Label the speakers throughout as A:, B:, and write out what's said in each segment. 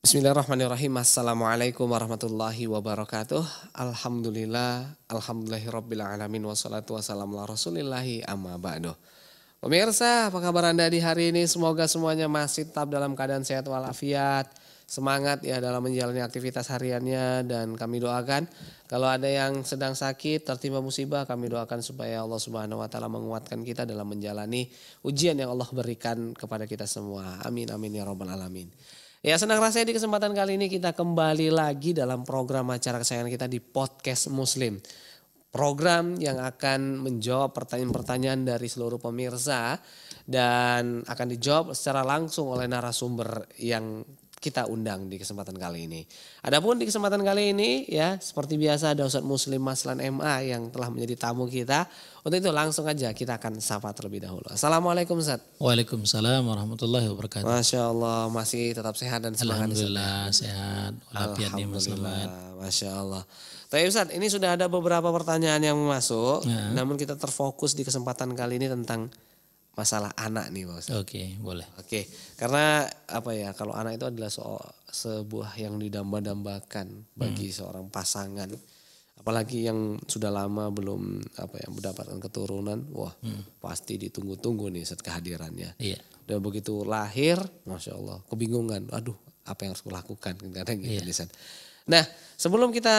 A: Bismillahirrahmanirrahim. Assalamualaikum warahmatullahi wabarakatuh. Alhamdulillah, alhamdulillahirabbil alamin wassalatu wassalamu ala rasulillahi amma ba'du. Pemirsa, apa kabar Anda di hari ini? Semoga semuanya masih tetap dalam keadaan sehat walafiat semangat ya dalam menjalani aktivitas hariannya dan kami doakan kalau ada yang sedang sakit tertimpa musibah kami doakan supaya Allah Subhanahu wa taala menguatkan kita dalam menjalani ujian yang Allah berikan kepada kita semua. Amin amin ya rabbal alamin. Ya senang rasanya di kesempatan kali ini kita kembali lagi dalam program acara kesayangan kita di podcast Muslim. Program yang akan menjawab pertanyaan-pertanyaan dari seluruh pemirsa dan akan dijawab secara langsung oleh narasumber yang kita undang di kesempatan kali ini. Adapun di kesempatan kali ini ya seperti biasa ada Ustadz Muslim Maslan MA yang telah menjadi tamu kita. Untuk itu langsung aja kita akan sapa terlebih dahulu. Assalamualaikum Ustaz.
B: Waalaikumsalam warahmatullahi wabarakatuh. Masya
A: Allah masih tetap sehat dan semangat. Ya? Alhamdulillah
B: Ustaz. sehat. Alhamdulillah.
A: Masya Allah. Tapi Ustaz, ini sudah ada beberapa pertanyaan yang masuk, ya. namun kita terfokus di kesempatan kali ini tentang masalah anak nih bos. Oke, okay, boleh. Oke, okay. karena apa ya kalau anak itu adalah soal sebuah yang didamba-dambakan bagi hmm. seorang pasangan. Apalagi yang sudah lama belum apa ya mendapatkan keturunan, wah hmm. pasti ditunggu-tunggu nih set kehadirannya. Iya. Dan begitu lahir, masya Allah, kebingungan. Aduh, apa yang harus kulakukan? Kadang-kadang gitu, iya. Nah, sebelum kita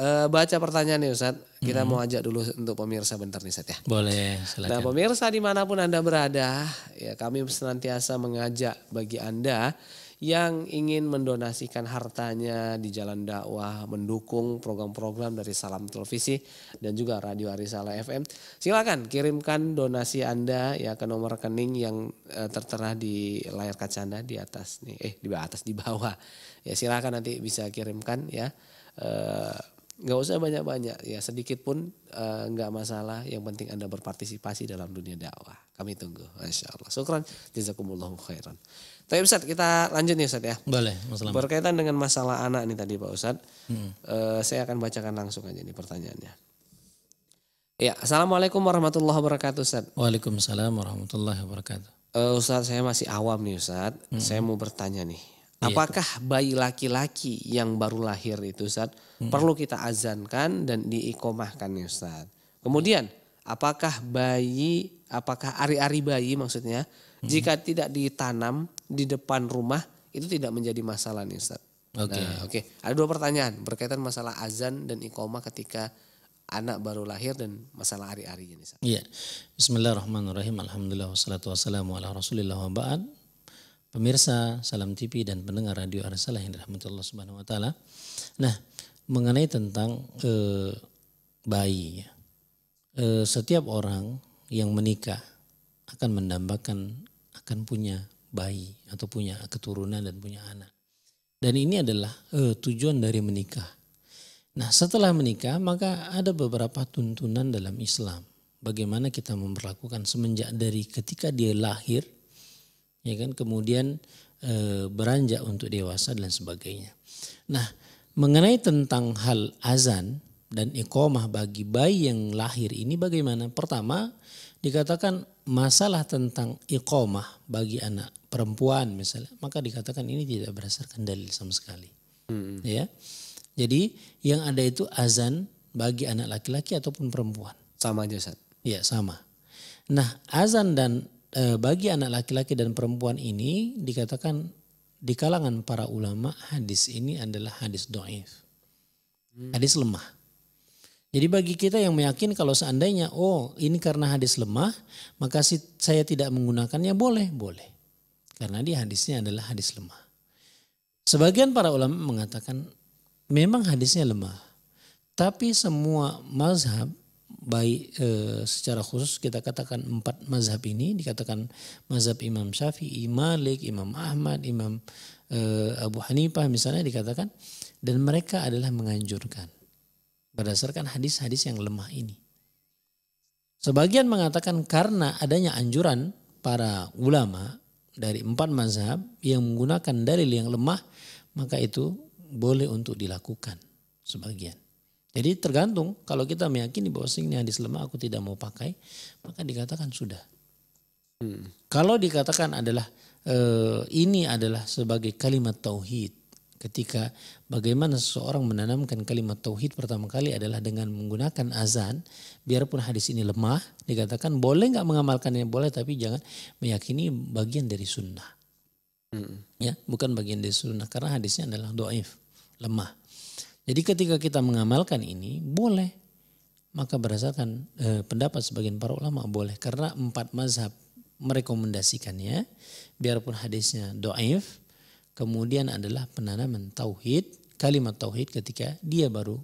A: Eh, baca pertanyaan nih Ustaz. Kita hmm. mau ajak dulu untuk pemirsa bentar nih Ustaz ya.
B: Boleh, nah, silakan. Nah
A: pemirsa dimanapun Anda berada, ya kami senantiasa mengajak bagi Anda yang ingin mendonasikan hartanya di jalan dakwah, mendukung program-program dari Salam Televisi dan juga Radio Arisala FM. Silakan kirimkan donasi Anda ya ke nomor rekening yang eh, tertera di layar kaca Anda di atas nih, eh di atas di bawah. Ya silakan nanti bisa kirimkan ya. Eh, nggak usah banyak-banyak ya sedikit pun uh, masalah yang penting anda berpartisipasi dalam dunia dakwah kami tunggu masya Allah syukran jazakumullahu khairan tapi Ustaz kita lanjut nih Ustaz ya boleh masalah. berkaitan dengan masalah anak nih tadi Pak Ustaz hmm. uh, saya akan bacakan langsung aja nih pertanyaannya ya assalamualaikum warahmatullahi wabarakatuh Ustaz
B: waalaikumsalam warahmatullahi wabarakatuh
A: uh, Ustaz saya masih awam nih Ustaz hmm. saya mau bertanya nih Iya apakah bayi laki-laki yang baru lahir itu Ustaz hmm. perlu kita azankan dan diikomahkan ya Ustaz? Kemudian apakah bayi apakah ari-ari bayi maksudnya hmm. jika tidak ditanam di depan rumah itu tidak menjadi masalah nih Ustaz? Oke. Okay. Nah, oke. Okay. Ada dua pertanyaan berkaitan masalah azan dan ikomah ketika anak baru lahir dan masalah hari-hari ini.
B: Iya. Bismillahirrahmanirrahim. Alhamdulillah wassalatu wassalamu ala Rasulillah wa ba'ad pemirsa Salam TV dan pendengar radio Arsalah yang dirahmati Allah Subhanahu wa taala. Nah, mengenai tentang e, bayi E, setiap orang yang menikah akan mendambakan akan punya bayi atau punya keturunan dan punya anak. Dan ini adalah e, tujuan dari menikah. Nah, setelah menikah maka ada beberapa tuntunan dalam Islam. Bagaimana kita memperlakukan semenjak dari ketika dia lahir ya kan kemudian e, beranjak untuk dewasa dan sebagainya. Nah, mengenai tentang hal azan dan ikomah bagi bayi yang lahir ini bagaimana? Pertama, dikatakan masalah tentang ikomah bagi anak perempuan misalnya, maka dikatakan ini tidak berdasarkan dalil sama sekali. Hmm. Ya. Jadi yang ada itu azan bagi anak laki-laki ataupun perempuan. Sama aja, Ustaz. Ya sama. Nah, azan dan Eh, bagi anak laki-laki dan perempuan ini dikatakan di kalangan para ulama hadis ini adalah hadis doif. Hmm. Hadis lemah. Jadi bagi kita yang meyakin kalau seandainya oh ini karena hadis lemah maka saya tidak menggunakannya boleh boleh karena dia hadisnya adalah hadis lemah. Sebagian para ulama mengatakan memang hadisnya lemah tapi semua mazhab baik e, secara khusus kita katakan empat mazhab ini dikatakan mazhab Imam Syafi'i, Malik, Imam Ahmad, Imam e, Abu Hanifah misalnya dikatakan dan mereka adalah menganjurkan berdasarkan hadis-hadis yang lemah ini. Sebagian mengatakan karena adanya anjuran para ulama dari empat mazhab yang menggunakan dalil yang lemah maka itu boleh untuk dilakukan sebagian. Jadi tergantung kalau kita meyakini bahwa ini hadis lemah aku tidak mau pakai, maka dikatakan sudah. Hmm. Kalau dikatakan adalah e, ini adalah sebagai kalimat tauhid, ketika bagaimana seseorang menanamkan kalimat tauhid pertama kali adalah dengan menggunakan azan, biarpun hadis ini lemah, dikatakan boleh nggak mengamalkannya boleh, tapi jangan meyakini bagian dari sunnah. Hmm. Ya, bukan bagian dari sunnah karena hadisnya adalah doaif, lemah. Jadi ketika kita mengamalkan ini boleh. Maka berdasarkan eh, pendapat sebagian para ulama boleh. Karena empat mazhab merekomendasikannya. Biarpun hadisnya doaif Kemudian adalah penanaman tauhid. Kalimat tauhid ketika dia baru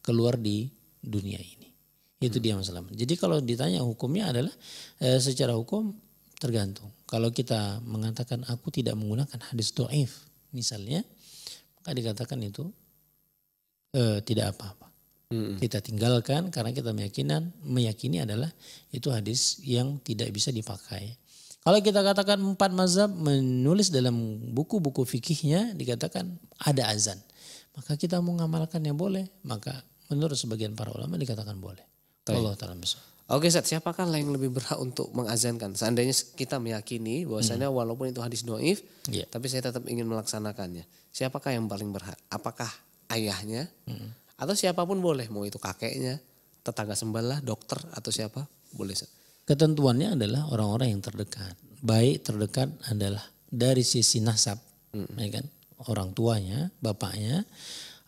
B: keluar di dunia ini. Itu hmm. dia masalahnya Jadi kalau ditanya hukumnya adalah eh, secara hukum tergantung. Kalau kita mengatakan aku tidak menggunakan hadis doaif misalnya. Maka dikatakan itu eh, tidak apa-apa. Hmm. Kita tinggalkan karena kita meyakinan meyakini adalah itu hadis yang tidak bisa dipakai. Kalau kita katakan empat mazhab menulis dalam buku-buku fikihnya dikatakan ada azan. Maka kita mau mengamalkannya boleh. Maka menurut sebagian para ulama dikatakan boleh. Allah taala
A: Oke Ustaz, siapakah yang lebih berhak untuk mengazankan? Seandainya kita meyakini bahwasanya hmm. walaupun itu hadis doif, yeah. tapi saya tetap ingin melaksanakannya. Siapakah yang paling berhak? Apakah ayahnya hmm. atau siapapun boleh mau itu kakeknya
B: tetangga sembelah dokter atau siapa boleh ketentuannya adalah orang-orang yang terdekat baik terdekat adalah dari sisi nasab hmm. ya kan orang tuanya bapaknya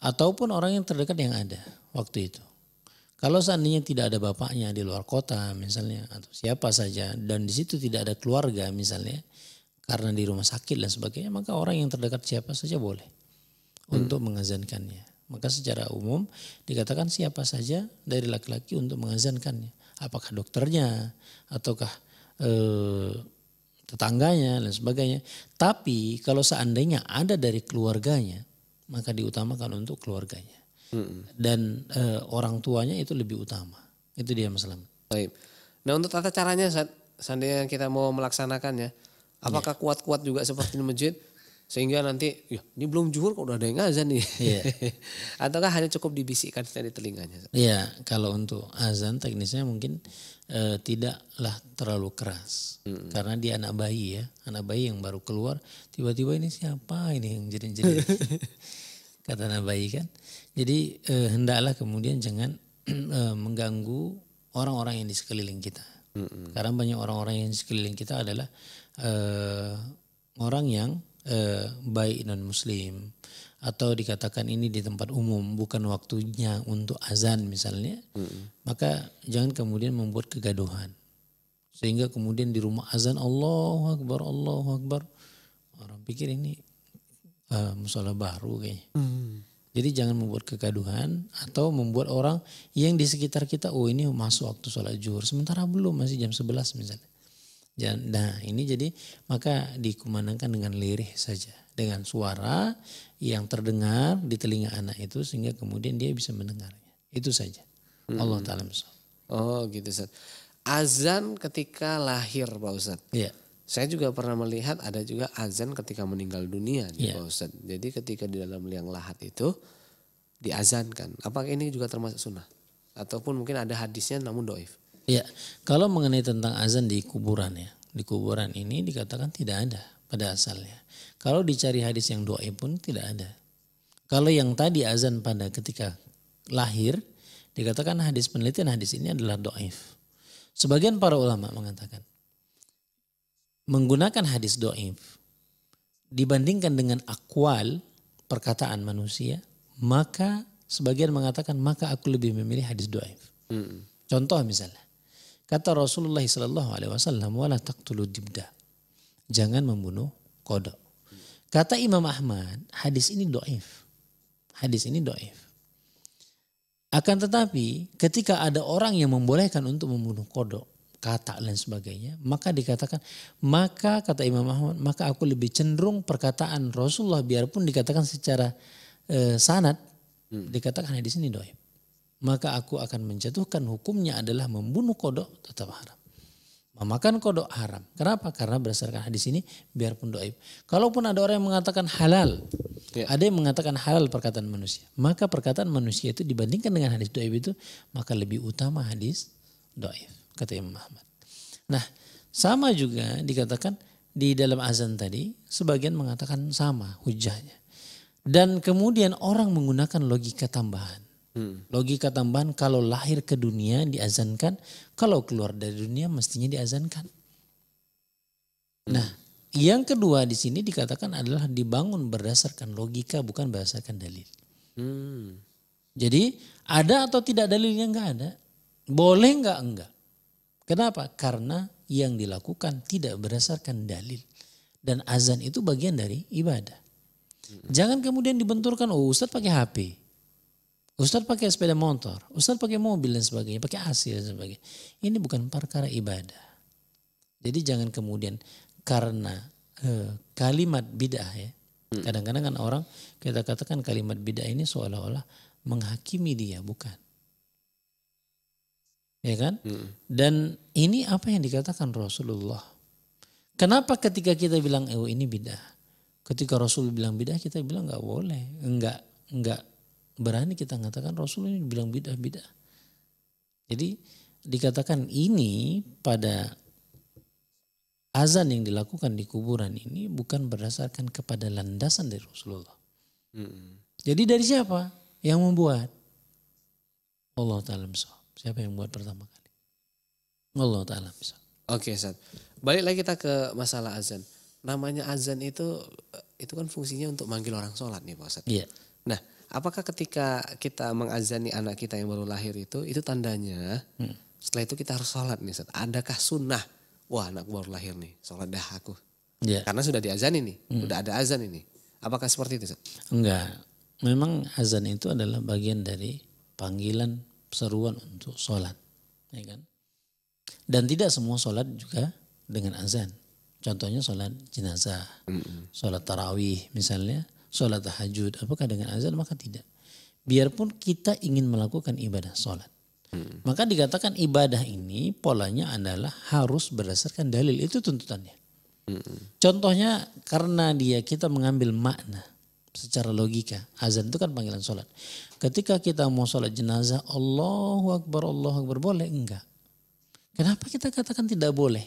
B: ataupun orang yang terdekat yang ada waktu itu kalau seandainya tidak ada bapaknya di luar kota misalnya atau siapa saja dan di situ tidak ada keluarga misalnya karena di rumah sakit dan sebagainya maka orang yang terdekat siapa saja boleh. Hmm. untuk mengazankannya. Maka secara umum dikatakan siapa saja dari laki-laki untuk mengazankannya. Apakah dokternya ataukah e, tetangganya dan sebagainya. Tapi kalau seandainya ada dari keluarganya maka diutamakan untuk keluarganya. Hmm. Dan e, orang tuanya itu lebih utama. Itu dia Mas Baik.
A: Nah untuk tata caranya saat seandainya kita mau melaksanakannya iya. apakah kuat-kuat juga seperti di masjid? Sehingga nanti, ya, ini belum juhur kok
B: udah ada yang azan nih. ya. Ataukah hanya cukup dibisikkan di telinganya? Iya, kalau untuk azan teknisnya mungkin e, tidaklah terlalu keras. -hmm. Karena dia anak bayi ya, anak bayi yang baru keluar, tiba-tiba ini siapa ini yang jadi-jadi. Kata anak bayi kan. Jadi e, hendaklah kemudian jangan e, mengganggu orang-orang yang di sekeliling kita. -hmm. Karena banyak orang-orang yang di sekeliling kita adalah e, orang yang eh, baik non muslim atau dikatakan ini di tempat umum bukan waktunya untuk azan misalnya hmm. maka jangan kemudian membuat kegaduhan sehingga kemudian di rumah azan Allahu akbar Allahu akbar orang pikir ini uh, musola baru kayaknya hmm. jadi jangan membuat kegaduhan atau membuat orang yang di sekitar kita oh ini masuk waktu sholat zuhur sementara belum masih jam 11 misalnya Nah ini jadi maka dikumandangkan dengan lirih saja. Dengan suara yang terdengar di telinga anak itu sehingga kemudian dia bisa mendengarnya. Itu saja. Hmm. Allah Ta'ala
A: Oh gitu Ustaz. Azan ketika lahir Pak Ustaz. Iya. Saya juga pernah melihat ada juga azan ketika meninggal dunia ya. Pak Ustaz. Jadi ketika di
B: dalam liang lahat itu
A: diazankan. Apakah ini juga termasuk sunnah? Ataupun mungkin ada hadisnya namun doif?
B: Iya, kalau mengenai tentang azan di kuburan ya, di kuburan ini dikatakan tidak ada pada asalnya. Kalau dicari hadis yang doa pun tidak ada. Kalau yang tadi azan pada ketika lahir dikatakan hadis penelitian hadis ini adalah doaif. Sebagian para ulama mengatakan menggunakan hadis doaif dibandingkan dengan akwal perkataan manusia maka sebagian mengatakan maka aku lebih memilih hadis doaif. Mm. Contoh misalnya Kata Rasulullah Sallallahu Alaihi Wasallam, wala taqtulu Jangan membunuh kodok. Kata Imam Ahmad, hadis ini doif. Hadis ini doif. Akan tetapi ketika ada orang yang membolehkan untuk membunuh kodok, kata dan sebagainya, maka dikatakan, maka kata Imam Ahmad, maka aku lebih cenderung perkataan Rasulullah biarpun dikatakan secara e, eh, sanat, hmm. dikatakan hadis ini doif maka aku akan menjatuhkan hukumnya adalah membunuh kodok tetap haram. Memakan kodok haram. Kenapa? Karena berdasarkan hadis ini biarpun doaib. Kalaupun ada orang yang mengatakan halal, ya. ada yang mengatakan halal perkataan manusia. Maka perkataan manusia itu dibandingkan dengan hadis doaib itu, maka lebih utama hadis doaib. Kata Imam Ahmad. Nah, sama juga dikatakan di dalam azan tadi, sebagian mengatakan sama hujahnya. Dan kemudian orang menggunakan logika tambahan. Hmm. Logika tambahan kalau lahir ke dunia diazankan, kalau keluar dari dunia mestinya diazankan. Hmm. Nah, yang kedua di sini dikatakan adalah dibangun berdasarkan logika bukan berdasarkan dalil. Hmm. Jadi ada atau tidak dalilnya enggak ada. Boleh enggak enggak. Kenapa? Karena yang dilakukan tidak berdasarkan dalil. Dan azan itu bagian dari ibadah. Hmm. Jangan kemudian dibenturkan, oh Ustadz pakai HP Ustaz pakai sepeda motor, Ustaz pakai mobil dan sebagainya, pakai AC dan sebagainya. Ini bukan perkara ibadah. Jadi jangan kemudian karena eh, kalimat bid'ah ya. Hmm. Kadang-kadang kan orang kita katakan kalimat bid'ah ini seolah-olah menghakimi dia, bukan. Ya kan? Mm. Dan ini apa yang dikatakan Rasulullah. Kenapa ketika kita bilang eh ini bid'ah? Ketika Rasul bilang bid'ah kita bilang nggak boleh, enggak enggak berani kita mengatakan Rasul ini bilang bidah-bidah. Jadi dikatakan ini pada azan yang dilakukan di kuburan ini bukan berdasarkan kepada landasan dari Rasulullah. Hmm. Jadi dari siapa yang membuat? Allah Ta'ala misal. Siapa yang membuat pertama kali? Allah Ta'ala misal. Oke, okay, Ustaz. Balik lagi kita ke
A: masalah azan. Namanya azan itu eh, itu kan fungsinya untuk manggil orang sholat nih Pak Ustaz. Iya. Yeah. Nah, Apakah ketika kita mengazani anak kita yang baru lahir itu, itu tandanya hmm. setelah itu kita harus sholat nih. Set. Adakah sunnah? Wah anak baru lahir nih, sholat dah aku. Yeah. Karena sudah diazani nih, hmm. sudah ada azan ini. Apakah seperti itu? Set?
B: Enggak. Memang azan itu adalah bagian dari panggilan seruan untuk sholat. Ya kan? Dan tidak semua sholat juga dengan azan. Contohnya sholat jenazah, mm -mm. sholat tarawih misalnya sholat tahajud, apakah dengan azan? Maka tidak. Biarpun kita ingin melakukan ibadah sholat. Hmm. Maka dikatakan ibadah ini polanya adalah harus berdasarkan dalil. Itu tuntutannya. Hmm. Contohnya karena dia kita mengambil makna secara logika. Azan itu kan panggilan sholat. Ketika kita mau sholat jenazah, Allahu Akbar, Allahu Akbar. Boleh? Enggak. Kenapa kita katakan tidak boleh?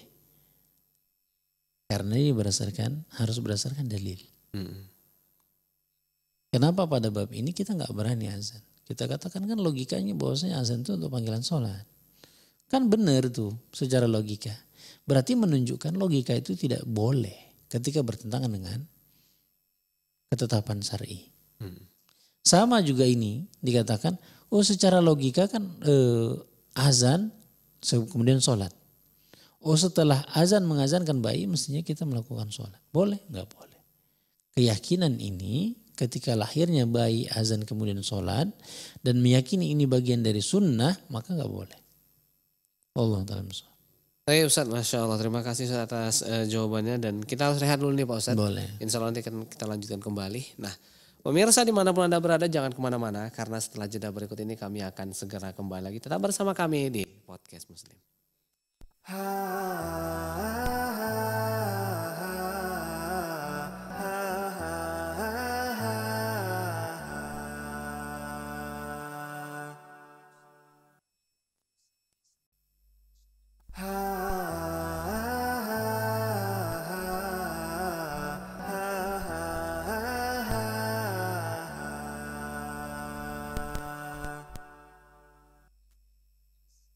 B: Karena ini berdasarkan, harus berdasarkan dalil. Hmm. Kenapa pada bab ini kita nggak berani azan? Kita katakan kan logikanya bahwasanya azan itu untuk panggilan sholat. Kan benar tuh secara logika. Berarti menunjukkan logika itu tidak boleh ketika bertentangan dengan ketetapan syari. Hmm. Sama juga ini dikatakan, oh secara logika kan eh, azan kemudian sholat. Oh setelah azan mengazankan bayi mestinya kita melakukan sholat. Boleh? Enggak boleh. Keyakinan ini ketika lahirnya bayi azan kemudian sholat dan meyakini ini bagian dari sunnah maka nggak boleh. Allah taala
A: Saya Ustaz, Masya Allah. Terima kasih Ustaz atas uh, jawabannya dan kita harus rehat dulu nih Pak Ustaz. Boleh. Insya Allah nanti kan kita lanjutkan kembali. Nah, Pemirsa dimanapun Anda berada jangan kemana-mana karena setelah jeda berikut ini kami akan segera kembali lagi. Tetap bersama kami di Podcast Muslim. Ha, ha, ha.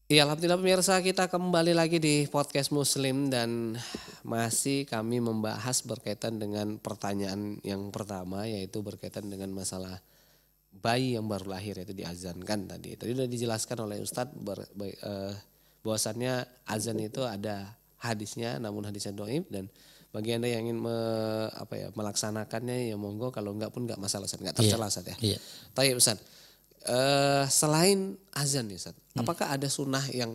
A: Ya Alhamdulillah pemirsa kita kembali lagi di podcast Muslim dan masih kami membahas berkaitan dengan pertanyaan yang pertama yaitu berkaitan dengan masalah bayi yang baru lahir yaitu diazankan tadi. Tadi sudah dijelaskan oleh Ustadz ber, eh, bahwasannya azan itu ada hadisnya namun hadisnya doib dan bagi anda yang ingin me, apa ya, melaksanakannya ya monggo kalau enggak pun enggak masalah Ustadz, enggak iya. tercela Ustadz ya. Iya. Tapi Ustadz uh, selain azan nih ya, Ustaz, hmm. apakah ada sunnah yang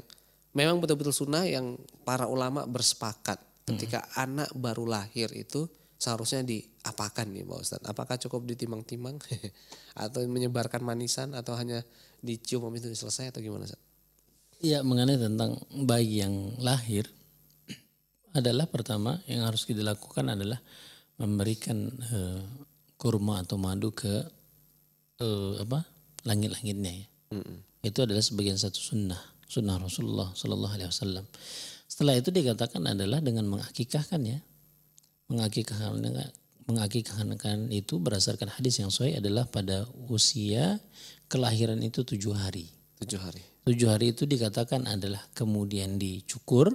A: memang betul-betul sunnah yang para ulama bersepakat hmm. ketika hmm. anak baru lahir itu seharusnya diapakan nih Pak Ustaz? Apakah cukup ditimang-timang atau menyebarkan manisan atau hanya dicium habis itu selesai atau gimana Ustaz?
B: Iya mengenai tentang bayi yang lahir adalah pertama yang harus kita lakukan adalah memberikan uh, kurma atau madu ke uh, apa langit-langitnya ya. Mm-mm. Itu adalah sebagian satu sunnah, sunnah Rasulullah Sallallahu Alaihi Wasallam. Setelah itu dikatakan adalah dengan mengakikahkan ya, mengakikahkan mengakikahkan itu berdasarkan hadis yang sesuai adalah pada usia kelahiran itu tujuh hari. Tujuh hari. Tujuh hari itu dikatakan adalah kemudian dicukur,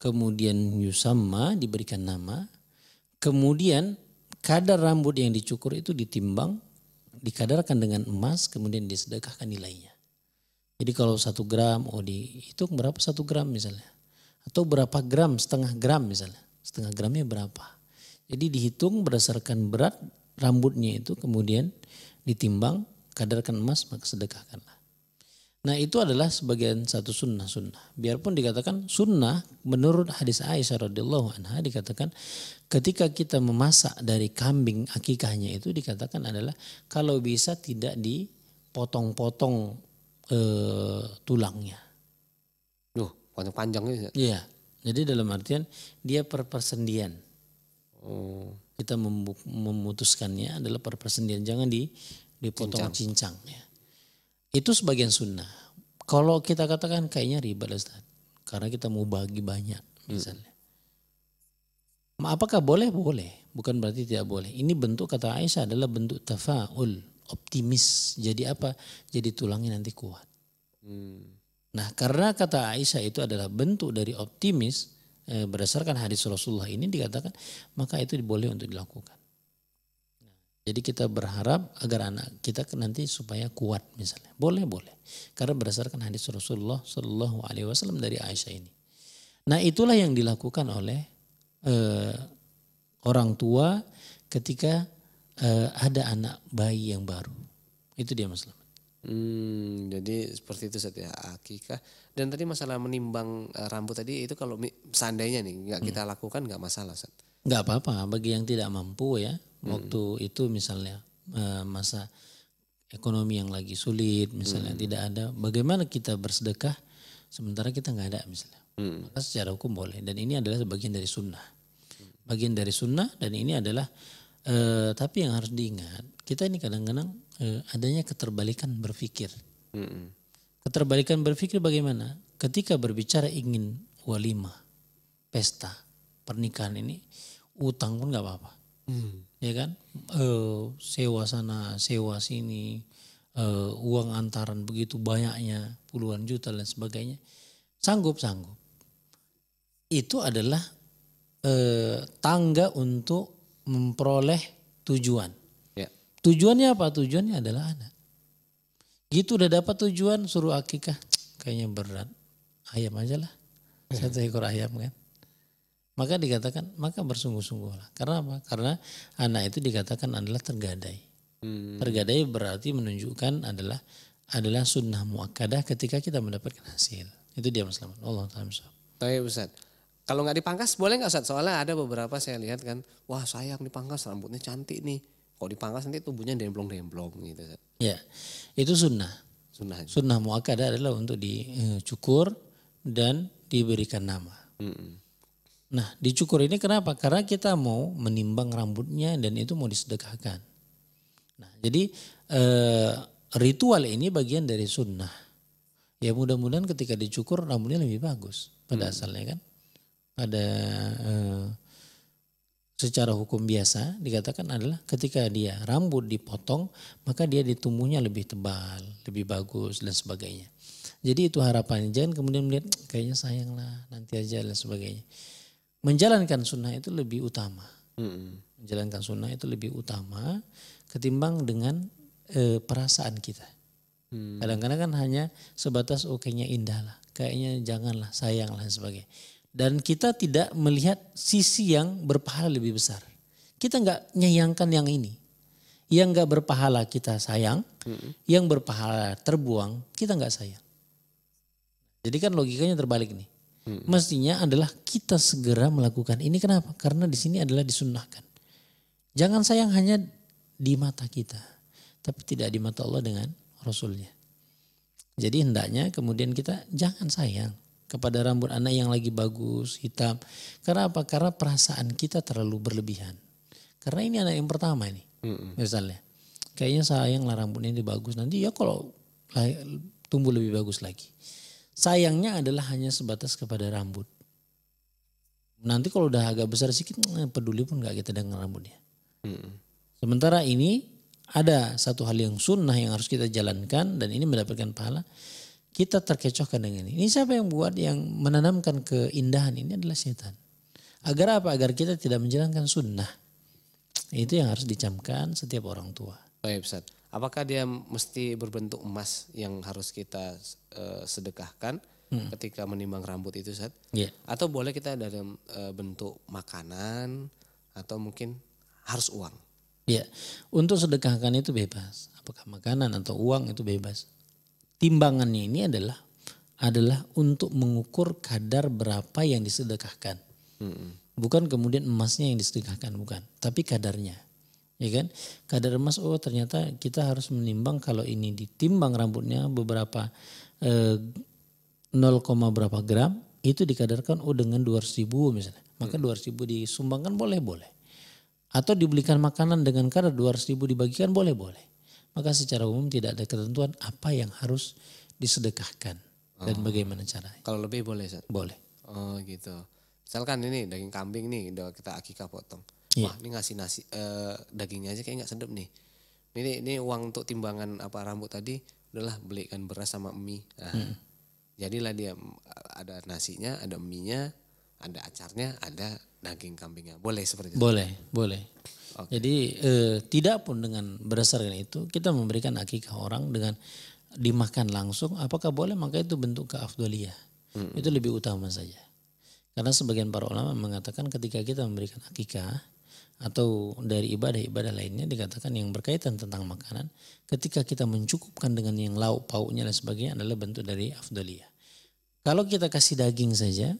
B: kemudian yusama diberikan nama, kemudian kadar rambut yang dicukur itu ditimbang, dikadarkan dengan emas kemudian disedekahkan nilainya. Jadi kalau satu gram, oh dihitung berapa satu gram misalnya. Atau berapa gram, setengah gram misalnya. Setengah gramnya berapa. Jadi dihitung berdasarkan berat rambutnya itu kemudian ditimbang, kadarkan emas maka sedekahkanlah. Nah itu adalah sebagian satu sunnah sunnah. Biarpun dikatakan sunnah menurut hadis Aisyah radhiyallahu anha dikatakan ketika kita memasak dari kambing akikahnya itu dikatakan adalah kalau bisa tidak dipotong-potong e, tulangnya. Duh panjang panjangnya. Iya. Jadi dalam artian dia perpersendian. persendian. Oh. Kita memutuskannya adalah perpersendian jangan dipotong cincang, cincang ya itu sebagian sunnah. Kalau kita katakan kayaknya riba Ustaz. Karena kita mau bagi banyak hmm. misalnya. Hmm. Apakah boleh? Boleh. Bukan berarti tidak boleh. Ini bentuk kata Aisyah adalah bentuk tafa'ul. Optimis. Jadi apa? Jadi tulangnya nanti kuat. Hmm. Nah karena kata Aisyah itu adalah bentuk dari optimis. Eh, berdasarkan hadis Rasulullah ini dikatakan. Maka itu boleh untuk dilakukan. Jadi kita berharap agar anak kita nanti supaya kuat misalnya. Boleh, boleh. Karena berdasarkan hadis Rasulullah Shallallahu alaihi wasallam dari Aisyah ini. Nah, itulah yang dilakukan oleh eh, orang tua ketika eh, ada anak bayi yang baru.
A: Itu dia masalah. Hmm, jadi seperti itu setiap ya. akikah. Dan tadi masalah menimbang eh, rambut tadi itu kalau seandainya nih nggak hmm. kita hmm. lakukan
B: nggak masalah Nggak apa-apa bagi yang tidak mampu ya waktu itu misalnya eh, masa ekonomi yang lagi sulit misalnya hmm. tidak ada bagaimana kita bersedekah sementara kita nggak ada misalnya hmm. maka secara hukum boleh dan ini adalah bagian dari sunnah bagian dari sunnah dan ini adalah eh, tapi yang harus diingat kita ini kadang-kadang eh, adanya keterbalikan berpikir hmm. keterbalikan berpikir bagaimana ketika berbicara ingin walimah pesta pernikahan ini utang pun nggak apa-apa hmm ya kan uh, sewa sana sewa sini uh, uang antaran begitu banyaknya puluhan juta dan sebagainya sanggup sanggup itu adalah uh, tangga untuk memperoleh tujuan ya. tujuannya apa tujuannya adalah anak gitu udah dapat tujuan suruh akikah kayaknya berat ayam aja lah satu ekor ayam kan maka dikatakan maka bersungguh-sungguhlah. Karena apa? Karena anak itu dikatakan adalah tergadai. Hmm. Tergadai berarti menunjukkan adalah adalah sunnah muakkadah ketika kita mendapatkan hasil. Itu dia Mas Laman. Allah taala
A: Tapi Ustaz, kalau nggak dipangkas boleh nggak Ustaz? Soalnya ada beberapa saya lihat kan, wah sayang dipangkas rambutnya cantik nih. Kalau dipangkas nanti tubuhnya demplong-demplong gitu Ustaz.
B: Ya, itu sunnah. Sunnah. Sunnah muakkadah adalah untuk dicukur dan diberikan nama. Hmm. Nah, dicukur ini kenapa? Karena kita mau menimbang rambutnya dan itu mau disedekahkan. Nah, jadi e, ritual ini bagian dari sunnah. Ya mudah-mudahan ketika dicukur rambutnya lebih bagus pada hmm. asalnya kan. Pada e, secara hukum biasa dikatakan adalah ketika dia rambut dipotong maka dia ditumbuhnya lebih tebal, lebih bagus dan sebagainya. Jadi itu harapannya. Jangan kemudian melihat kayaknya sayang lah nanti aja dan sebagainya menjalankan sunnah itu lebih utama. mm -mm. Menjalankan sunnah itu lebih utama ketimbang dengan e, perasaan kita. kadang hmm. Kadang-kadang kan hanya sebatas oke-nya oh, indah lah, kayaknya janganlah, sayang lah sebagainya. Dan kita tidak melihat sisi yang berpahala lebih besar. Kita nggak nyayangkan yang ini. Yang nggak berpahala kita sayang, mm -mm. yang berpahala terbuang kita nggak sayang. Jadi kan logikanya terbalik nih. Hmm. Mestinya adalah kita segera melakukan ini. Kenapa? Karena di sini adalah disunnahkan. Jangan sayang hanya di mata kita, tapi tidak di mata Allah dengan Rasulnya. Jadi hendaknya kemudian kita jangan sayang kepada rambut anak yang lagi bagus, hitam. Karena apa? Karena perasaan kita terlalu berlebihan. Karena ini anak yang pertama ini, hmm. misalnya. Kayaknya sayang lah rambutnya ini bagus. Nanti ya kalau tumbuh lebih bagus lagi. Sayangnya adalah hanya sebatas kepada rambut. Nanti kalau udah agak besar sedikit eh, peduli pun nggak kita dengan rambutnya. Hmm. Sementara ini ada satu hal yang sunnah yang harus kita jalankan dan ini mendapatkan pahala. Kita terkecohkan dengan ini. Ini siapa yang buat yang menanamkan keindahan ini adalah setan. Agar apa? Agar kita tidak menjalankan sunnah. Itu yang harus dicamkan setiap orang tua.
A: Baik, Ustaz apakah dia mesti berbentuk emas yang harus kita uh, sedekahkan hmm. ketika menimbang rambut itu saat yeah. atau boleh kita dalam uh, eh, bentuk makanan atau mungkin harus uang
B: ya yeah. untuk sedekahkan itu bebas apakah makanan atau uang itu bebas timbangannya ini adalah adalah untuk mengukur kadar berapa yang disedekahkan hmm. bukan kemudian emasnya yang disedekahkan bukan tapi kadarnya ya kan kadar emas oh ternyata kita harus menimbang kalau ini ditimbang rambutnya beberapa eh, 0, berapa gram itu dikadarkan oh dengan 200 ribu misalnya maka hmm. 200 ribu disumbangkan boleh boleh atau dibelikan makanan dengan kadar 200 ribu dibagikan boleh boleh maka secara umum tidak ada ketentuan apa yang harus disedekahkan oh. dan bagaimana caranya
A: kalau lebih boleh Seth. boleh oh gitu misalkan ini daging kambing nih kita akikah potong Yeah. Wah, ini ngasih nasi eh, dagingnya aja kayak nggak sedap nih. Ini ini uang untuk timbangan apa rambut tadi udahlah belikan beras sama mie. Nah, hmm. Jadilah dia ada nasinya, ada mie-nya, ada acarnya, ada daging kambingnya. Boleh seperti itu. Boleh,
B: boleh. Okay. Jadi eh, tidak pun dengan berdasarkan itu kita memberikan akikah orang dengan dimakan langsung apakah boleh maka itu bentuk keafdoliah. Hmm. Itu lebih utama saja. Karena sebagian para ulama mengatakan ketika kita memberikan akikah atau dari ibadah-ibadah lainnya dikatakan yang berkaitan tentang makanan ketika kita mencukupkan dengan yang lauk pauknya dan sebagainya adalah bentuk dari afdoliyah. Kalau kita kasih daging saja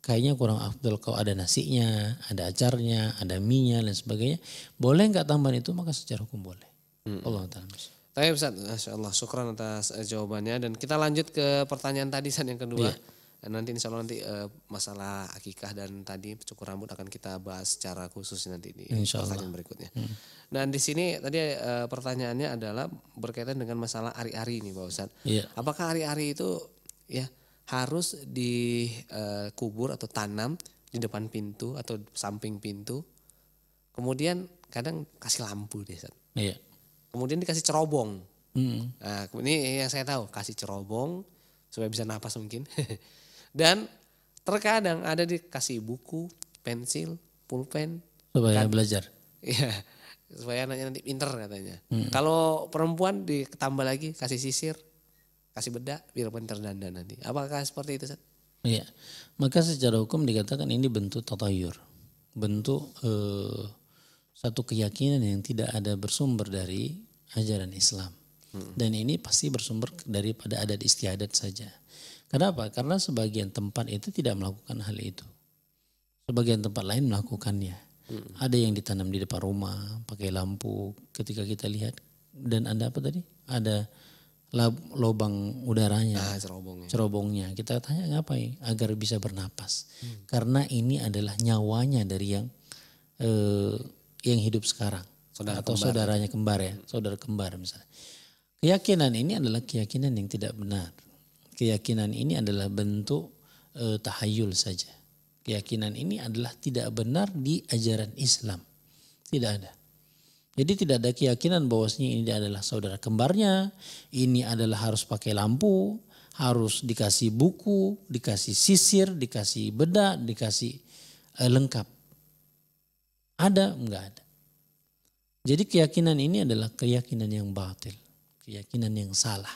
B: kayaknya kurang afdol kalau ada nasinya, ada acarnya, ada minyak dan sebagainya. Boleh nggak tambahan itu maka secara hukum boleh. Hmm. Allah taala.
A: Tapi Ustaz, Masya Allah, syukran atas eh, jawabannya. Dan kita lanjut ke pertanyaan tadi, San, yang kedua. Iya nanti insya Allah nanti uh, masalah akikah dan tadi cukur rambut akan kita bahas secara khusus nanti di insya pertanyaan berikutnya. Hmm. Nah di sini tadi uh, pertanyaannya adalah berkaitan dengan masalah ari-ari ini Pak Ustaz. Yeah. Apakah ari-ari itu ya harus dikubur eh, uh, atau tanam di depan pintu atau samping pintu? Kemudian kadang kasih lampu deh Ustaz. Yeah. Kemudian dikasih cerobong. Hmm. Nah, ini yang saya tahu kasih cerobong supaya bisa napas mungkin. Dan terkadang ada dikasih buku, pensil, pulpen.
B: Supaya kan? belajar.
A: Iya, supaya anaknya nanti pinter katanya. Hmm. Kalau perempuan ditambah lagi kasih sisir, kasih bedak biar pinter dandan nanti. Apakah seperti itu? Seth?
B: Iya, maka secara hukum dikatakan ini bentuk tatayur, bentuk eh, satu keyakinan yang tidak ada bersumber dari ajaran Islam. Hmm. Dan ini pasti bersumber daripada adat istiadat saja. Kenapa? Karena sebagian tempat itu tidak melakukan hal itu. Sebagian tempat lain melakukannya. Hmm. Ada yang ditanam di depan rumah, pakai lampu. Ketika kita lihat dan ada apa tadi? Ada lab, lobang udaranya, ah, cerobongnya. cerobongnya. Kita tanya ngapain? Agar bisa bernapas. Hmm. Karena ini adalah nyawanya dari yang eh, yang hidup sekarang saudara atau kembar. saudaranya kembar ya, hmm. saudara kembar misalnya. Keyakinan ini adalah keyakinan yang tidak benar keyakinan ini adalah bentuk e, tahayul saja. Keyakinan ini adalah tidak benar di ajaran Islam. Tidak ada. Jadi tidak ada keyakinan bahwasanya ini adalah saudara kembarnya, ini adalah harus pakai lampu, harus dikasih buku, dikasih sisir, dikasih bedak, dikasih e, lengkap. Ada enggak ada. Jadi keyakinan ini adalah keyakinan yang batil, keyakinan yang salah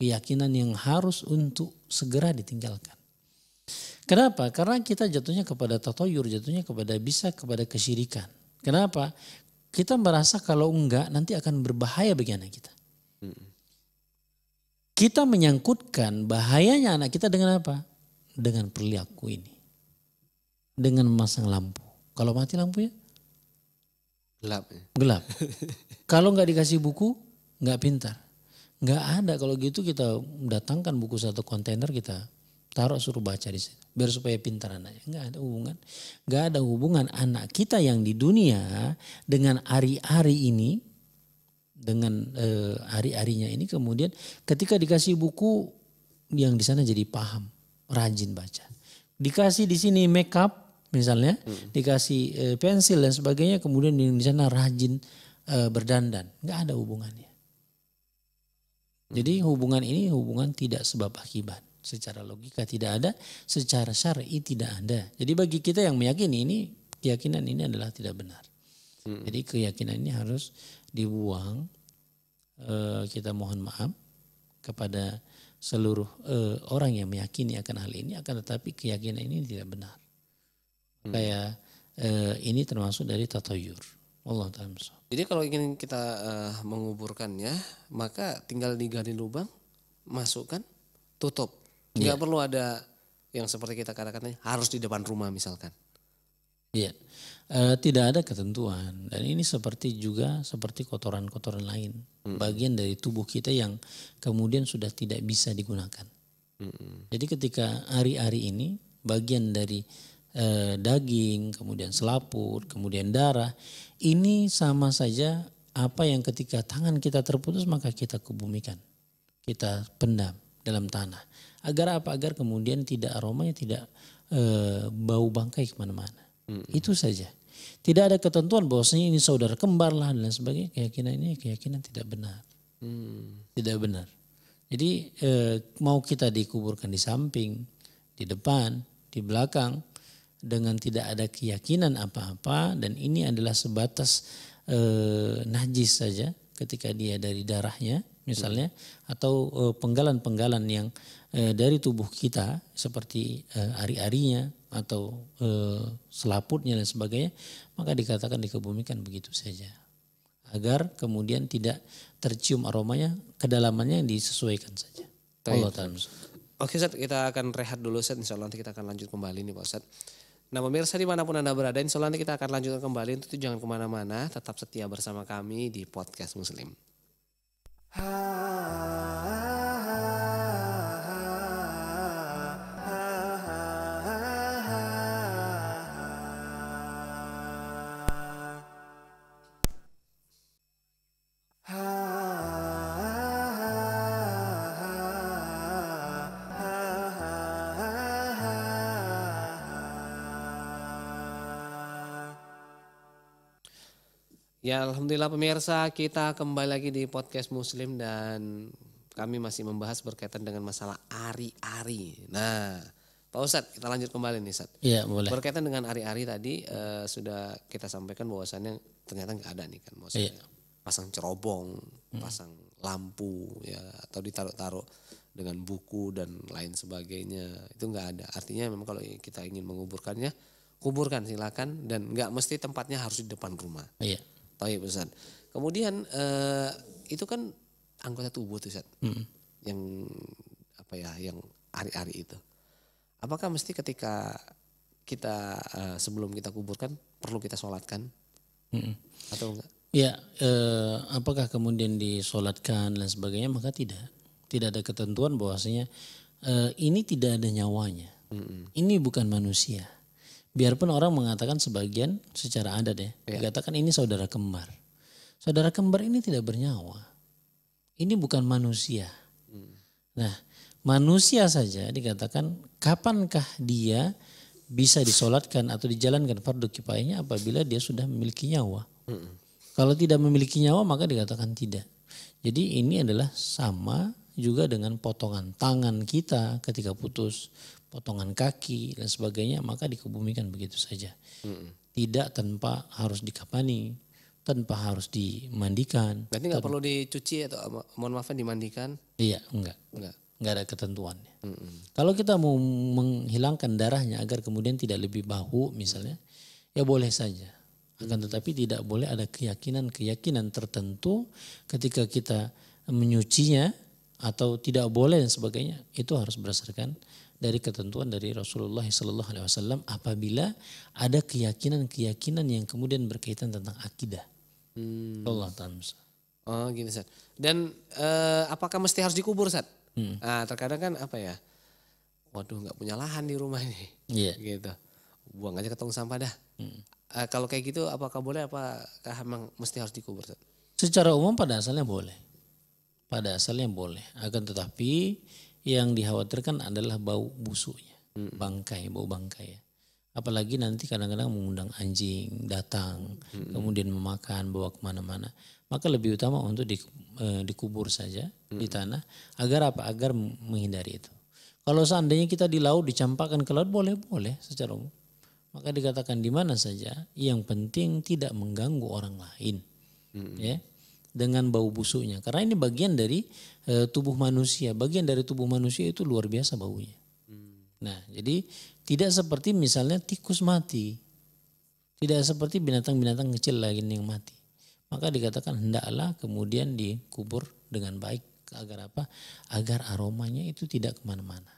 B: keyakinan yang harus untuk segera ditinggalkan. Kenapa? Karena kita jatuhnya kepada tatoyur, jatuhnya kepada bisa kepada kesyirikan. Kenapa? Kita merasa kalau enggak nanti akan berbahaya bagi anak kita. Kita menyangkutkan bahayanya anak kita dengan apa? Dengan perilaku ini. Dengan memasang lampu. Kalau mati lampunya? Gelap. Ya? Gelap. kalau enggak dikasih buku, enggak pintar. Nggak ada kalau gitu kita datangkan buku satu kontainer kita taruh suruh baca di situ biar supaya pintar anaknya nggak ada hubungan nggak ada hubungan anak kita yang di dunia dengan hari-hari ini dengan eh, ari harinya ini kemudian ketika dikasih buku yang di sana jadi paham rajin baca dikasih di sini make up misalnya hmm. dikasih eh, pensil dan sebagainya kemudian di sana rajin eh, berdandan nggak ada hubungannya jadi hubungan ini hubungan tidak sebab akibat. Secara logika tidak ada, secara syar'i tidak ada. Jadi bagi kita yang meyakini ini, keyakinan ini adalah tidak benar. Hmm. Jadi keyakinan ini harus dibuang. E, kita mohon maaf kepada seluruh e, orang yang meyakini akan hal ini, akan tetapi keyakinan ini tidak benar. Hmm. Kayak e, ini termasuk dari tatayur Allah taala.
A: Jadi kalau ingin kita uh, menguburkannya, maka tinggal digali lubang, masukkan, tutup. Tidak yeah. perlu ada yang seperti kita katakan harus di depan rumah misalkan.
B: Iya. Yeah. Uh, tidak ada ketentuan dan ini seperti juga seperti kotoran-kotoran lain, hmm. bagian dari tubuh kita yang kemudian sudah tidak bisa digunakan. Hmm. Jadi ketika hari-hari ini bagian dari eh, daging, kemudian selaput, kemudian darah, ini sama saja apa yang ketika tangan kita terputus maka kita kebumikan, kita pendam dalam tanah. Agar apa? Agar kemudian tidak aromanya tidak e, bau bangkai kemana-mana. Mm -hmm. Itu saja. Tidak ada ketentuan bahwasanya ini saudara kembar lah dan sebagainya. Keyakinan ini keyakinan tidak benar. Mm. Tidak benar. Jadi e, mau kita dikuburkan di samping, di depan, di belakang, dengan tidak ada keyakinan apa-apa dan ini adalah sebatas e, najis saja ketika dia dari darahnya misalnya atau eh, penggalan-penggalan yang e, dari tubuh kita seperti e, ari-arinya atau e, selaputnya dan sebagainya maka dikatakan dikebumikan begitu saja agar kemudian tidak tercium aromanya kedalamannya disesuaikan saja. Allah
A: Oke Ustaz kita akan rehat dulu Ustaz insya Allah nanti kita akan lanjut kembali nih Pak Ustaz. Nah pemirsa dimanapun Anda berada, insya Allah nanti kita akan lanjutkan kembali. itu jangan kemana-mana, tetap setia bersama kami di Podcast Muslim. Ha -ha. Ya Alhamdulillah pemirsa kita kembali lagi di podcast muslim dan kami masih membahas berkaitan dengan masalah ari-ari. Nah Pak Ustadz kita lanjut kembali nih Ustadz. Iya boleh. Berkaitan dengan ari-ari tadi eh, sudah kita sampaikan bahwasannya ternyata nggak ada nih kan maksudnya. Iya. Pasang cerobong, hmm. pasang lampu ya atau ditaruh-taruh dengan buku dan lain sebagainya itu nggak ada. Artinya memang kalau kita ingin menguburkannya kuburkan silakan dan nggak mesti tempatnya harus di depan rumah. Iya Taib Ustaz. Kemudian uh, itu kan anggota tubuh tuh Hmm. Yang apa ya yang hari-hari itu. Apakah mesti ketika kita uh, sebelum kita kuburkan perlu kita sholatkan? Hmm. Atau enggak?
B: Ya, eh, apakah kemudian disolatkan dan sebagainya? Maka tidak. Tidak ada ketentuan bahwasanya eh, ini tidak ada nyawanya. Hmm. Ini bukan manusia biarpun orang mengatakan sebagian secara adat ya, ya. dikatakan ini saudara kembar. Saudara kembar ini tidak bernyawa. Ini bukan manusia. Hmm. Nah, manusia saja dikatakan kapankah dia bisa disolatkan atau dijalankan fardu kipayahnya apabila dia sudah memiliki nyawa. Hmm. Kalau tidak memiliki nyawa maka dikatakan tidak. Jadi ini adalah sama juga dengan potongan tangan kita ketika putus, potongan kaki dan sebagainya maka dikebumikan begitu saja. Mm-mm. Tidak tanpa harus dikapani, tanpa harus dimandikan. Berarti nggak perlu
A: dicuci atau eh, mohon maaf dimandikan? Iya, enggak. Enggak.
B: Enggak ada ketentuannya. Mm-mm. Kalau kita mau menghilangkan darahnya agar kemudian tidak lebih bau misalnya, ya boleh saja. Akan tetapi tidak boleh ada keyakinan-keyakinan tertentu ketika kita menyucinya atau tidak boleh dan sebagainya. Itu harus berdasarkan dari ketentuan dari Rasulullah Sallallahu Alaihi Wasallam apabila ada keyakinan-keyakinan yang kemudian berkaitan tentang akidah. Hmm. Allah Ta'ala.
A: Oh gini Sat. Dan eh, apakah mesti harus dikubur Sat? Hmm. Nah, terkadang kan apa ya, waduh nggak punya lahan di rumah ini. Iya. Yeah. Gitu. Buang aja ke tong sampah dah. Hmm. Eh, kalau kayak gitu apakah boleh apakah memang mesti harus dikubur Sat?
B: Secara umum pada asalnya boleh. Pada asalnya boleh. Akan tetapi yang dikhawatirkan adalah bau busuknya, hmm. bangkai, bau bangkai ya. Apalagi nanti kadang-kadang mengundang anjing datang, hmm. kemudian memakan, bawa kemana-mana. Maka lebih utama untuk di, e, dikubur saja hmm. di tanah, agar apa? Agar menghindari itu. Kalau seandainya kita di laut dicampakkan ke laut boleh boleh secara umum. Maka dikatakan di mana saja, yang penting tidak mengganggu orang lain. Hmm. Ya dengan bau busuknya. Karena ini bagian dari e, tubuh manusia. Bagian dari tubuh manusia itu luar biasa baunya. Hmm. Nah, jadi tidak seperti misalnya tikus mati. Tidak seperti binatang-binatang kecil lain yang mati. Maka dikatakan hendaklah kemudian dikubur dengan baik agar apa? Agar aromanya itu tidak kemana-mana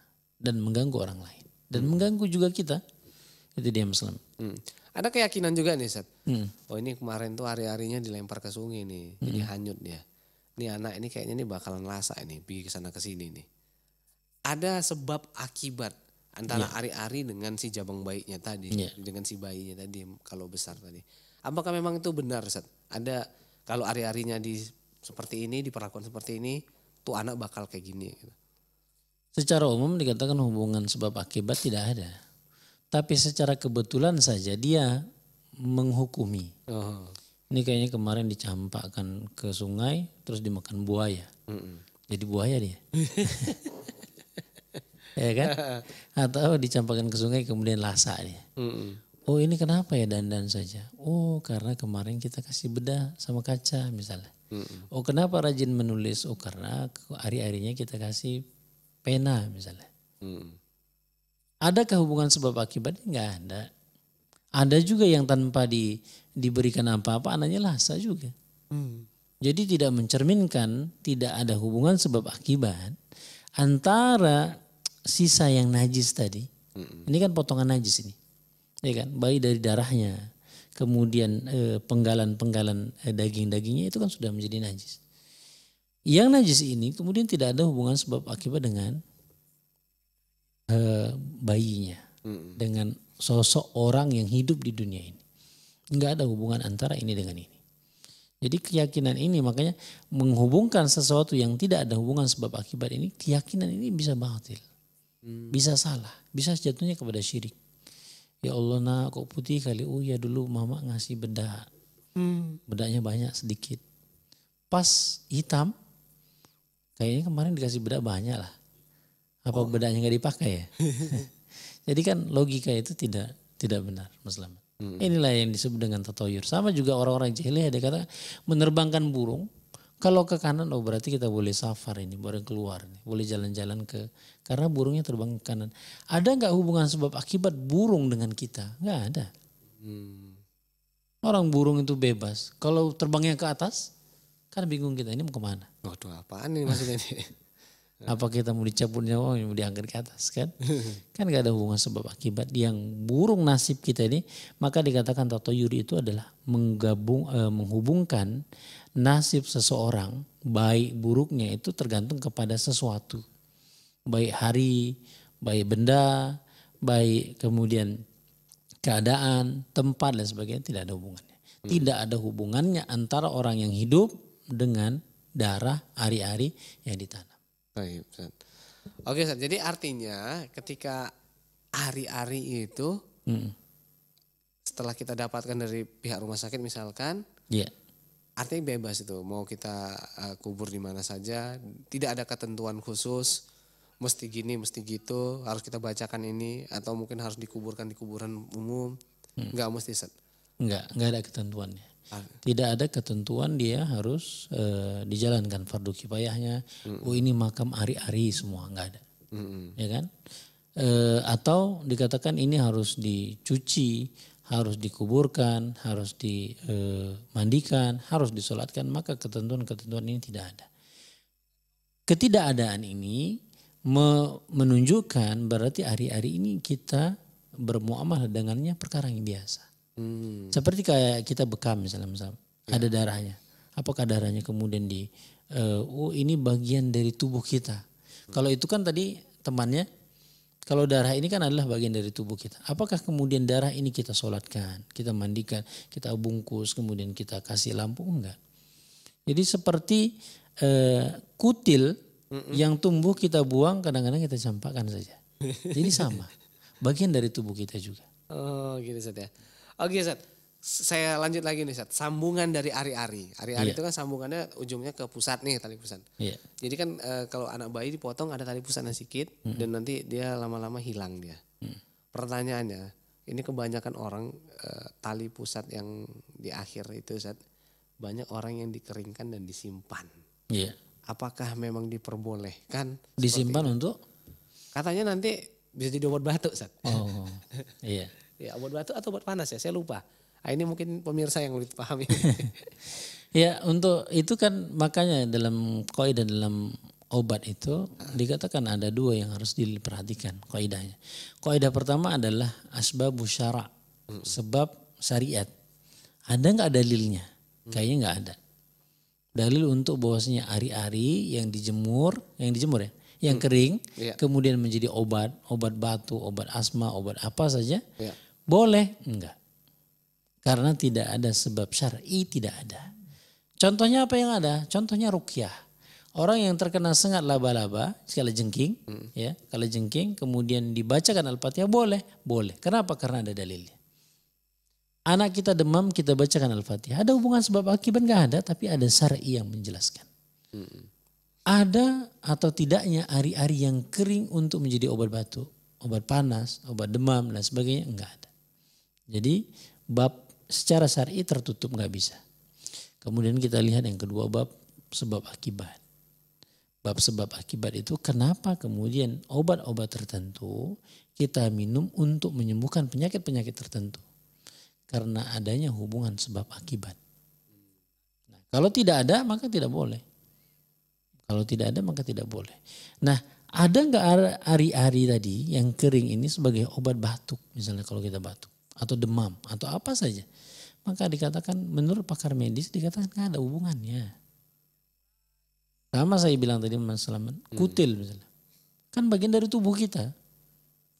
B: dan mengganggu orang lain dan hmm. mengganggu juga kita. Itu dia Muslim. Hmm.
A: Ada keyakinan juga nih set. Hmm. Oh ini kemarin tuh hari-harinya dilempar ke sungai nih. Hmm. Jadi hanyut dia. Nih anak ini kayaknya nih bakalan lasa ini pergi ke sana ke sini nih. Ada sebab akibat antara iya. ari-ari dengan si jabang baiknya tadi, yeah. dengan si bayinya tadi kalau besar tadi. Apakah memang itu benar set? Ada kalau ari-arinya di seperti ini diperlakukan seperti ini, tuh anak bakal kayak gini gitu.
B: Secara umum dikatakan hubungan sebab akibat tidak ada. Tapi secara kebetulan saja dia menghukumi. Oh. Ini kayaknya kemarin dicampakkan ke sungai terus dimakan buaya. Mm-mm. Jadi buaya dia. ya kan? Atau dicampakkan ke sungai kemudian lasa dia. Mm-mm. Oh ini kenapa ya dandan saja? Oh karena kemarin kita kasih bedah sama kaca misalnya. Mm-mm. Oh kenapa rajin menulis? Oh karena hari-harinya kita kasih pena misalnya. Mm-mm. Adakah hubungan sebab akibat? Enggak ada. Ada juga yang tanpa di, diberikan apa-apa anaknya lasa juga. Hmm. Jadi tidak mencerminkan, tidak ada hubungan sebab akibat antara sisa yang najis tadi. Hmm. Ini kan potongan najis ini. Ya kan? Baik dari darahnya, kemudian eh, penggalan-penggalan eh, eh, daging-dagingnya itu kan sudah menjadi najis. Yang najis ini kemudian tidak ada hubungan sebab akibat dengan uh, bayinya hmm. dengan sosok orang yang hidup di dunia ini. Enggak ada hubungan antara ini dengan ini. Jadi keyakinan ini makanya menghubungkan sesuatu yang tidak ada hubungan sebab akibat ini, keyakinan ini bisa batil. Hmm. Bisa salah, bisa jatuhnya kepada syirik. Ya Allah nak kok putih kali, oh ya dulu mama ngasih bedak Hmm. Bedanya banyak sedikit. Pas hitam, kayaknya kemarin dikasih bedak banyak lah. Apa oh. bedanya nggak dipakai ya? Jadi kan logika itu tidak tidak benar, Mas Lama. Inilah yang disebut dengan tatoyur. Sama juga orang-orang jahiliyah dia kata menerbangkan burung kalau ke kanan oh berarti kita boleh safar ini, boleh keluar nih, boleh jalan-jalan ke karena burungnya terbang ke kanan. Ada nggak hubungan sebab akibat burung dengan kita? Nggak ada. Hmm. Orang burung itu bebas. Kalau terbangnya ke atas, kan bingung kita ini mau kemana? Waduh, apaan ini maksudnya ini? Apa kita mau dicabut nyawa, mau diangkat ke atas kan? kan gak ada hubungan sebab akibat. Yang burung nasib kita ini, maka dikatakan yuri itu adalah menggabung, eh, menghubungkan nasib seseorang, baik buruknya itu tergantung kepada sesuatu. Baik hari, baik benda, baik kemudian keadaan, tempat dan sebagainya tidak ada hubungannya. Hmm. Tidak ada hubungannya antara orang yang hidup dengan darah hari-hari yang ditanam. Baik, Ustaz.
A: Oke, Ustaz. Jadi artinya ketika hari-hari itu hmm. setelah kita dapatkan dari pihak rumah sakit misalkan, yeah. artinya bebas itu. Mau kita uh, kubur di mana saja, tidak ada ketentuan khusus mesti gini, mesti gitu, harus kita bacakan ini atau mungkin harus dikuburkan di kuburan umum. Hmm. Enggak mesti,
B: set, nggak nggak ada ketentuannya. Tidak ada ketentuan dia harus uh, dijalankan fardu kifayahnya. Mm-hmm. Oh ini makam ari-ari semua nggak ada, mm-hmm. ya kan? Uh, atau dikatakan ini harus dicuci, harus dikuburkan, harus dimandikan, eh, harus disolatkan, maka ketentuan-ketentuan ini tidak ada. Ketidakadaan ini menunjukkan berarti hari-hari ini kita bermuamalah dengannya perkara yang biasa. Hmm. Seperti kayak kita bekam misalnya, misalnya yeah. ada darahnya. Apakah darahnya kemudian di uh, oh ini bagian dari tubuh kita. Hmm. Kalau itu kan tadi temannya kalau darah ini kan adalah bagian dari tubuh kita. Apakah kemudian darah ini kita sholatkan kita mandikan, kita bungkus, kemudian kita kasih lampu? Enggak. Jadi seperti uh, kutil Mm-mm. yang tumbuh kita buang, kadang-kadang kita campakkan saja. Jadi sama, bagian dari tubuh kita juga.
A: Oh gitu saja. Oke okay, Zat, Saya lanjut lagi nih Zat. Sambungan dari ari-ari. Ari-ari yeah. itu kan sambungannya ujungnya ke pusat nih tali pusat. Yeah. Jadi kan e, kalau anak bayi dipotong ada tali pusatnya sedikit mm -hmm. dan nanti dia lama-lama hilang dia. Mm. Pertanyaannya, ini kebanyakan orang e, tali pusat yang di akhir itu Zat. banyak orang yang dikeringkan dan disimpan. Iya. Yeah. Apakah memang diperbolehkan?
B: Disimpan untuk?
A: Katanya nanti bisa jadi obat batuk Zat.
B: Oh, iya.
A: Ya, obat batuk atau obat panas ya, saya lupa. Nah, ini mungkin pemirsa yang lebih paham
B: ya, untuk itu kan makanya dalam koi dan dalam obat itu dikatakan ada dua yang harus diperhatikan kaidahnya. Kaidah pertama adalah asbab syara, sebab syariat. Ada nggak dalilnya? Mm. Kayaknya nggak ada. Dalil untuk bahwasanya ari-ari yang dijemur, yang dijemur ya, yang mm. kering, iya. kemudian menjadi obat, obat batu, obat asma, obat apa saja. Iya. Boleh? Enggak. Karena tidak ada sebab syar'i, tidak ada. Contohnya apa yang ada? Contohnya rukyah. Orang yang terkena sengat laba-laba, sekali jengking, hmm. ya, kalau jengking, kemudian dibacakan Al-Fatihah boleh, boleh. Kenapa? Karena ada dalilnya. Anak kita demam, kita bacakan Al-Fatihah. Ada hubungan sebab akibat Enggak ada, tapi ada syar'i yang menjelaskan. Hmm. Ada atau tidaknya ari-ari yang kering untuk menjadi obat batuk, obat panas, obat demam dan sebagainya enggak ada. Jadi bab secara syar'i tertutup nggak bisa. Kemudian kita lihat yang kedua bab sebab akibat. Bab sebab akibat itu kenapa kemudian obat-obat tertentu kita minum untuk menyembuhkan penyakit-penyakit tertentu. Karena adanya hubungan sebab akibat. Nah, kalau tidak ada maka tidak boleh. Kalau tidak ada maka tidak boleh. Nah ada nggak ari-ari tadi yang kering ini sebagai obat batuk misalnya kalau kita batuk atau demam atau apa saja. Maka dikatakan menurut pakar medis dikatakan nggak ada hubungannya. Sama saya bilang tadi Mas Salaman, hmm. kutil misalnya. Kan bagian dari tubuh kita.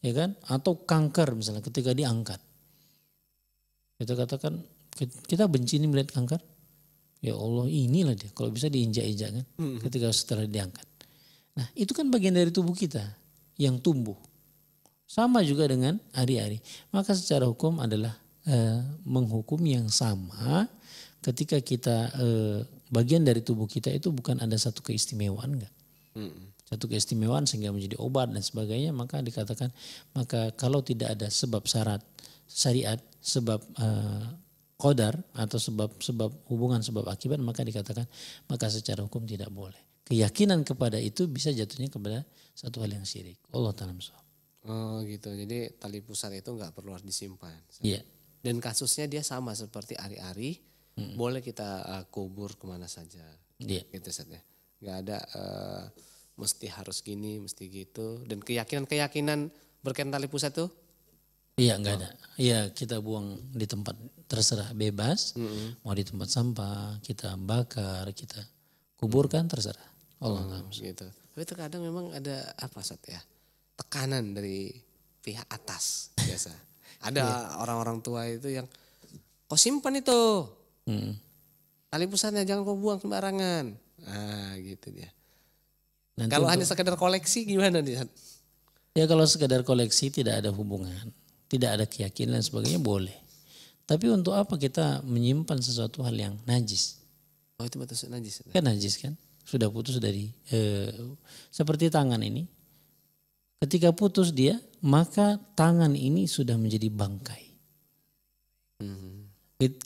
B: Ya kan? Atau kanker misalnya ketika diangkat. Kita katakan kita benci ini melihat kanker. Ya Allah inilah dia. Kalau bisa diinjak-injak kan. Hmm. Ketika setelah diangkat. Nah itu kan bagian dari tubuh kita yang tumbuh. Sama juga dengan hari-hari. Maka secara hukum adalah e, menghukum yang sama ketika kita e, bagian dari tubuh kita itu bukan ada satu keistimewaan enggak. Hmm satu keistimewaan sehingga menjadi obat dan sebagainya maka dikatakan maka kalau tidak ada sebab syarat syariat sebab e, eh, kodar atau sebab sebab hubungan sebab akibat maka dikatakan maka secara hukum tidak boleh keyakinan kepada itu bisa jatuhnya kepada satu hal yang syirik Allah taala
A: Oh gitu. Jadi tali pusat itu nggak perlu harus disimpan. Iya. Yeah. Dan kasusnya dia sama seperti ari-ari, Hmm. boleh kita uh, kubur kemana saja. Iya. Yeah. Gitu saja. Ya. Nggak ada uh, mesti harus gini, mesti gitu. Dan keyakinan-keyakinan berkaitan tali pusat itu
B: Iya nggak oh. ada. Iya kita buang di tempat terserah bebas. Mm -hmm. Mau di tempat sampah, kita bakar, kita kuburkan terserah. Allah oh, gitu. Tapi
A: terkadang memang ada apa Sat ya? tekanan dari pihak atas biasa. Ada iya. orang-orang yeah. tua itu yang kau simpan itu. Hmm. Tali pusatnya jangan kau buang sembarangan.
B: Nah, gitu dia. Nanti kalau untuk, hanya sekedar
A: koleksi gimana nih?
B: Ya kalau sekedar koleksi tidak ada hubungan, tidak ada keyakinan dan sebagainya boleh. Tapi untuk apa kita menyimpan sesuatu hal yang najis? Oh itu batas najis. Kan najis kan? Sudah putus dari eh, seperti tangan ini Ketika putus dia, maka tangan ini sudah menjadi bangkai. Hmm.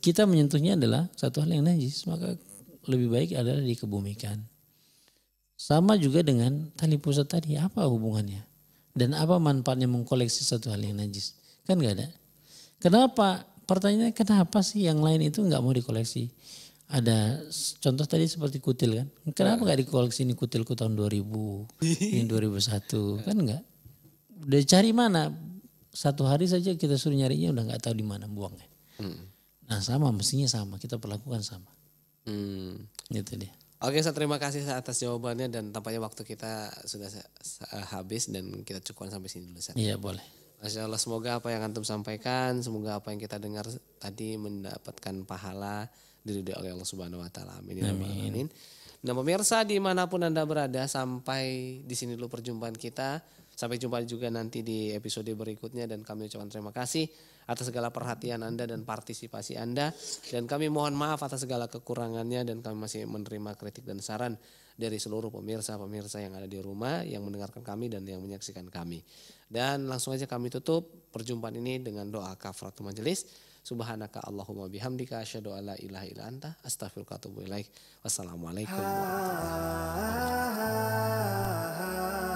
B: Kita menyentuhnya adalah satu hal yang najis, maka lebih baik adalah dikebumikan. Sama juga dengan tali pusat tadi, apa hubungannya? Dan apa manfaatnya mengkoleksi satu hal yang najis? Kan gak ada. Kenapa? Pertanyaannya kenapa sih yang lain itu nggak mau dikoleksi? ada contoh tadi seperti kutil kan. Kenapa nggak dikoleksi ini kutilku tahun 2000, ini 2001 kan nggak? Udah cari mana? Satu hari saja kita suruh nyarinya udah nggak tahu di mana buangnya. Hmm. Nah sama mestinya sama kita perlakukan sama. Hmm. Gitu dia.
A: Oke, saya terima kasih atas jawabannya dan tampaknya waktu kita sudah habis dan kita cukupkan sampai sini dulu. Iya boleh. Masya Allah, semoga apa yang antum sampaikan, semoga apa yang kita dengar tadi mendapatkan pahala di oleh Allah Subhanahu wa taala. Amin. Ya Amin. Amin. Nah, pemirsa dimanapun Anda berada sampai di sini dulu perjumpaan kita. Sampai jumpa juga nanti di episode berikutnya dan kami ucapkan terima kasih atas segala perhatian Anda dan partisipasi Anda dan kami mohon maaf atas segala kekurangannya dan kami masih menerima kritik dan saran dari seluruh pemirsa-pemirsa yang ada di rumah yang mendengarkan kami dan yang menyaksikan kami. Dan langsung aja kami tutup perjumpaan ini dengan doa kafaratul majelis. Subhanaka Allahumma bihamdika asyhadu alla ilaha illa anta astaghfiruka wa atubu ilaik. Wassalamualaikum warahmatullahi wabarakatuh.